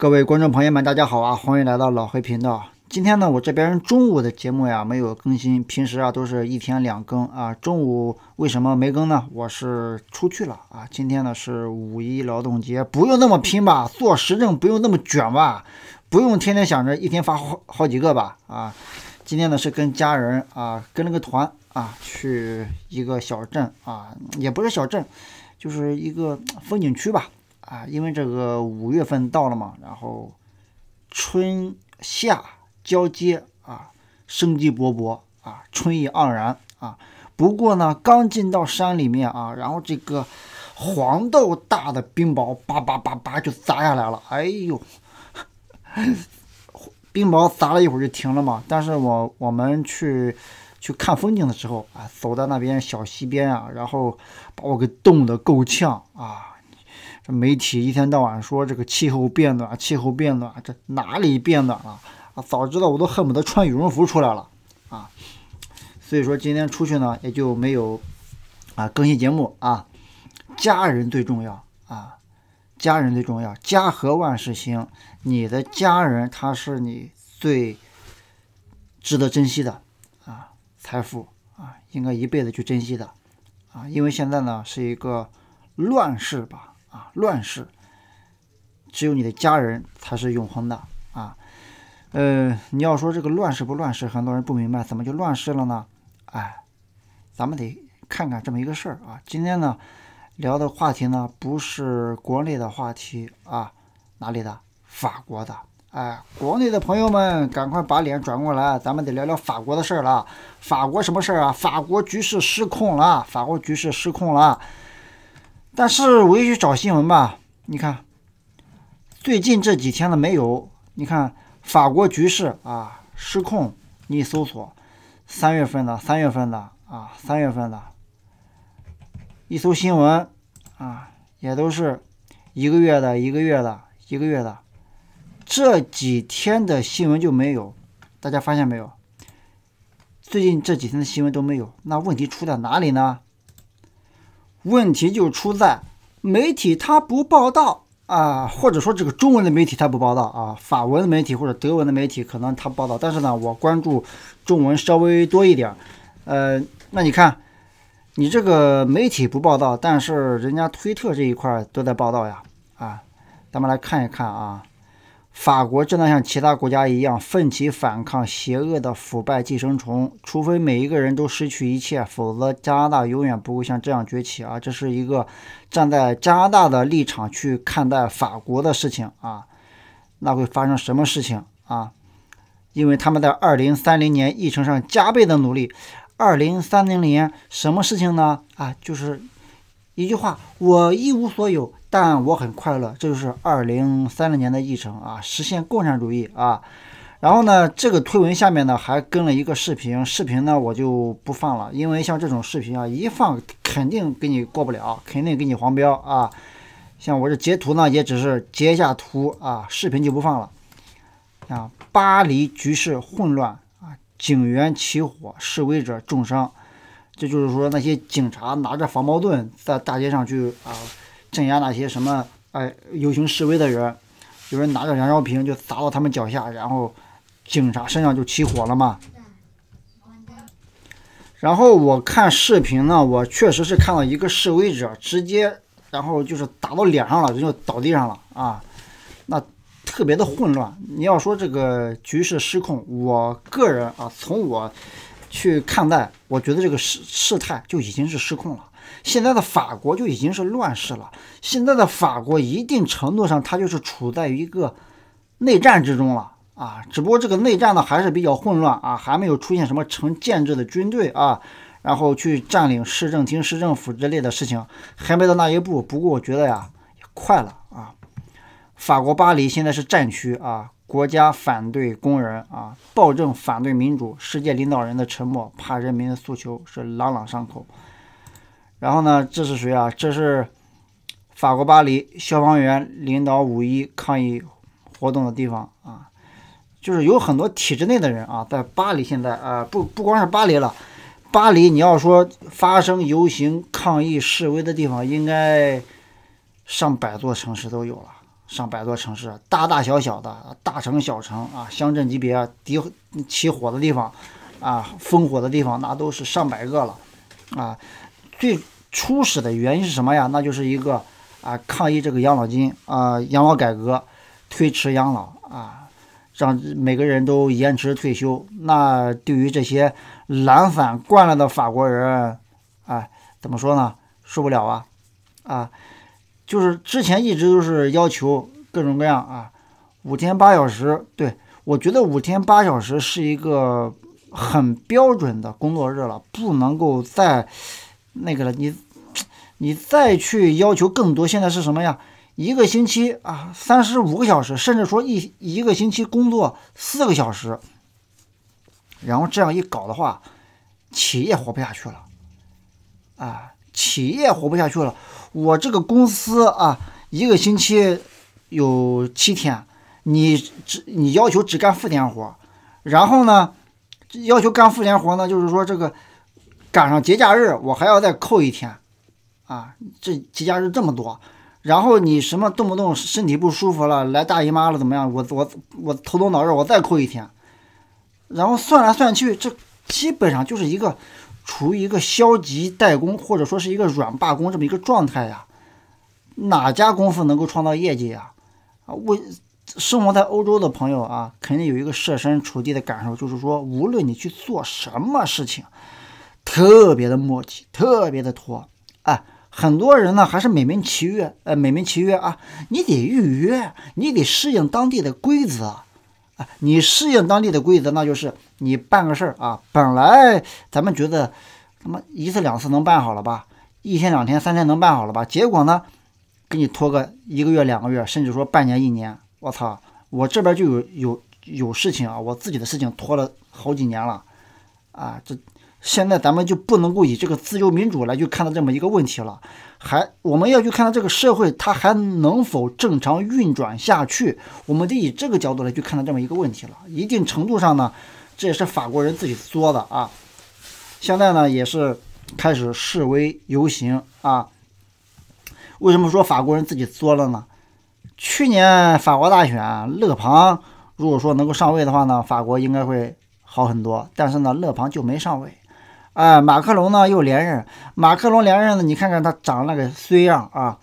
各位观众朋友们，大家好啊！欢迎来到老黑频道。今天呢，我这边中午的节目呀没有更新，平时啊都是一天两更啊。中午为什么没更呢？我是出去了啊。今天呢是五一劳动节，不用那么拼吧？做实证不用那么卷吧？不用天天想着一天发好好几个吧？啊，今天呢是跟家人啊，跟了个团啊，去一个小镇啊，也不是小镇，就是一个风景区吧。啊，因为这个五月份到了嘛，然后春夏交接啊，生机勃勃啊，春意盎然啊。不过呢，刚进到山里面啊，然后这个黄豆大的冰雹叭叭叭叭就砸下来了，哎呦！冰雹砸了一会儿就停了嘛。但是我我们去去看风景的时候，啊，走到那边小溪边啊，然后把我给冻得够呛啊。媒体一天到晚说这个气候变暖，气候变暖，这哪里变暖了啊？早知道我都恨不得穿羽绒服出来了啊！所以说今天出去呢，也就没有啊更新节目啊。家人最重要啊，家人最重要，家和万事兴。你的家人他是你最值得珍惜的啊，财富啊，应该一辈子去珍惜的啊，因为现在呢是一个乱世吧。啊，乱世，只有你的家人才是永恒的啊。呃，你要说这个乱世不乱世，很多人不明白怎么就乱世了呢？哎，咱们得看看这么一个事儿啊。今天呢，聊的话题呢不是国内的话题啊，哪里的？法国的。哎，国内的朋友们赶快把脸转过来，咱们得聊聊法国的事儿了。法国什么事儿啊？法国局势失控了。法国局势失控了。但是我一去找新闻吧，你看最近这几天的没有。你看法国局势啊失控，你搜索三月份的三月份的啊三月份的，一搜新闻啊也都是一个月的、一个月的、一个月的，这几天的新闻就没有。大家发现没有？最近这几天的新闻都没有。那问题出在哪里呢？问题就出在媒体，它不报道啊，或者说这个中文的媒体它不报道啊，法文的媒体或者德文的媒体可能它报道，但是呢，我关注中文稍微多一点呃，那你看，你这个媒体不报道，但是人家推特这一块都在报道呀，啊，咱们来看一看啊。法国正在像其他国家一样奋起反抗邪恶的腐败寄生虫，除非每一个人都失去一切，否则加拿大永远不会像这样崛起啊！这是一个站在加拿大的立场去看待法国的事情啊，那会发生什么事情啊？因为他们在二零三零年议程上加倍的努力，二零三零年什么事情呢？啊，就是。一句话，我一无所有，但我很快乐。这就是二零三零年的议程啊，实现共产主义啊。然后呢，这个推文下面呢还跟了一个视频，视频呢我就不放了，因为像这种视频啊，一放肯定给你过不了，肯定给你黄标啊。像我这截图呢，也只是截一下图啊，视频就不放了啊。巴黎局势混乱啊，警员起火，示威者重伤。这就是说，那些警察拿着防暴盾在大街上去啊镇压那些什么哎游行示威的人，有人拿着燃烧瓶就砸到他们脚下，然后警察身上就起火了嘛。然后我看视频呢，我确实是看到一个示威者直接，然后就是打到脸上了，人就倒地上了啊，那特别的混乱。你要说这个局势失控，我个人啊，从我。去看待，我觉得这个事事态就已经是失控了。现在的法国就已经是乱世了。现在的法国一定程度上，它就是处在一个内战之中了啊。只不过这个内战呢还是比较混乱啊，还没有出现什么成建制的军队啊，然后去占领市政厅、市政府之类的事情，还没到那一步。不过我觉得呀，也快了啊。法国巴黎现在是战区啊。国家反对工人啊，暴政反对民主。世界领导人的沉默，怕人民的诉求是朗朗上口。然后呢，这是谁啊？这是法国巴黎消防员领导五一抗议活动的地方啊。就是有很多体制内的人啊，在巴黎现在啊，不不光是巴黎了，巴黎你要说发生游行抗议示威的地方，应该上百座城市都有了。上百座城市，大大小小的，大城小城啊，乡镇级别、敌起火的地方，啊，烽火的地方，那都是上百个了，啊，最初始的原因是什么呀？那就是一个啊，抗议这个养老金啊，养老改革推迟养老啊，让每个人都延迟退休，那对于这些懒散惯了的法国人，啊，怎么说呢？受不了啊，啊。就是之前一直都是要求各种各样啊，五天八小时，对我觉得五天八小时是一个很标准的工作日了，不能够再那个了。你你再去要求更多，现在是什么呀？一个星期啊，三十五个小时，甚至说一一个星期工作四个小时，然后这样一搞的话，企业活不下去了，啊，企业活不下去了。我这个公司啊，一个星期有七天，你只你要求只干副点活，然后呢，要求干副点活呢，就是说这个赶上节假日我还要再扣一天，啊，这节假日这么多，然后你什么动不动身体不舒服了，来大姨妈了怎么样，我我我头疼脑热我再扣一天，然后算来算去这基本上就是一个。处于一个消极怠工，或者说是一个软罢工这么一个状态呀，哪家公司能够创造业绩呀？啊，我生活在欧洲的朋友啊，肯定有一个设身处地的感受，就是说，无论你去做什么事情，特别的磨叽，特别的拖啊，很多人呢还是美名其曰，呃，美名其曰啊，你得预约，你得适应当地的规则。你适应当地的规则，那就是你办个事儿啊，本来咱们觉得他妈一次两次能办好了吧，一天两天三天能办好了吧，结果呢，给你拖个一个月两个月，甚至说半年一年，我操，我这边就有有有事情啊，我自己的事情拖了好几年了，啊，这。现在咱们就不能够以这个自由民主来去看到这么一个问题了，还我们要去看到这个社会它还能否正常运转下去，我们得以这个角度来去看到这么一个问题了。一定程度上呢，这也是法国人自己作的啊。现在呢也是开始示威游行啊。为什么说法国人自己作了呢？去年法国大选，勒庞如果说能够上位的话呢，法国应该会好很多，但是呢，勒庞就没上位。哎，马克龙呢又连任。马克龙连任呢，你看看他长那个衰样啊，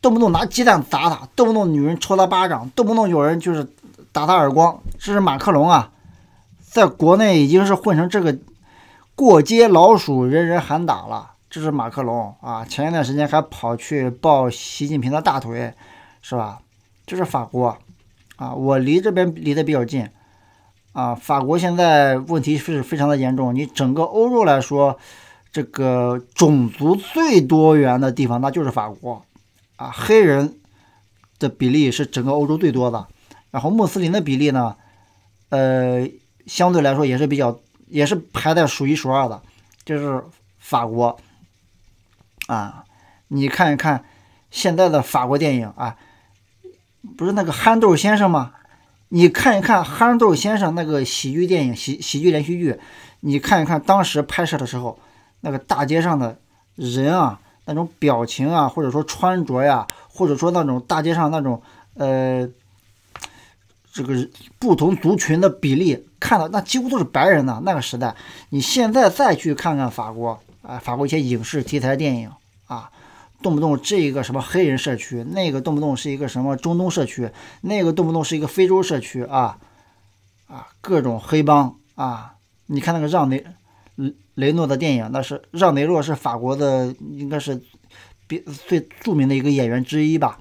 动不动拿鸡蛋砸他，动不动女人抽他巴掌，动不动有人就是打他耳光。这是马克龙啊，在国内已经是混成这个过街老鼠，人人喊打了。这是马克龙啊，前一段时间还跑去抱习近平的大腿，是吧？这是法国啊，我离这边离得比较近。啊，法国现在问题是非常的严重。你整个欧洲来说，这个种族最多元的地方那就是法国，啊，黑人的比例是整个欧洲最多的。然后穆斯林的比例呢，呃，相对来说也是比较，也是排在数一数二的，就是法国。啊，你看一看现在的法国电影啊，不是那个憨豆先生吗？你看一看憨豆先生那个喜剧电影、喜喜剧连续剧，你看一看当时拍摄的时候，那个大街上的人啊，那种表情啊，或者说穿着呀，或者说那种大街上那种呃，这个不同族群的比例，看到那几乎都是白人的那个时代。你现在再去看看法国，啊，法国一些影视题材电影啊。动不动这一个什么黑人社区，那个动不动是一个什么中东社区，那个动不动是一个非洲社区啊啊，各种黑帮啊！你看那个让雷雷诺的电影，那是让雷诺是法国的，应该是比最著名的一个演员之一吧。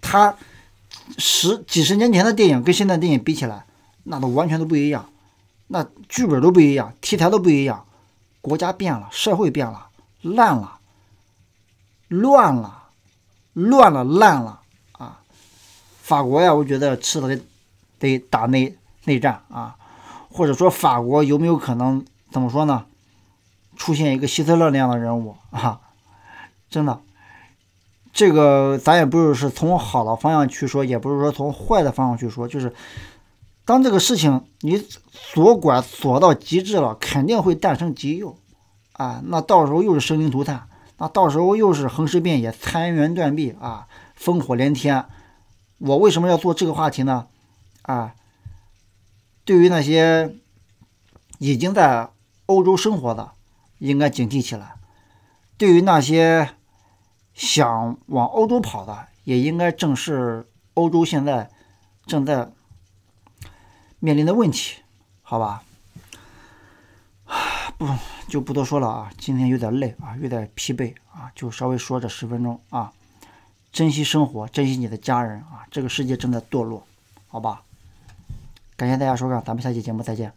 他十几十年前的电影跟现在电影比起来，那都完全都不一样，那剧本都不一样，题材都不一样，国家变了，社会变了，烂了。乱了，乱了，烂了啊！法国呀，我觉得迟早得得打内内战啊，或者说法国有没有可能，怎么说呢？出现一个希特勒那样的人物啊！真的，这个咱也不是是从好的方向去说，也不是说从坏的方向去说，就是当这个事情你左拐左到极致了，肯定会诞生极右啊，那到时候又是生灵涂炭。啊，到时候又是横尸遍野、残垣断壁啊，烽火连天。我为什么要做这个话题呢？啊，对于那些已经在欧洲生活的，应该警惕起来；对于那些想往欧洲跑的，也应该正视欧洲现在正在面临的问题，好吧？就不多说了啊，今天有点累啊，有点疲惫啊，就稍微说这十分钟啊。珍惜生活，珍惜你的家人啊，这个世界正在堕落，好吧。感谢大家收看，咱们下期节目再见。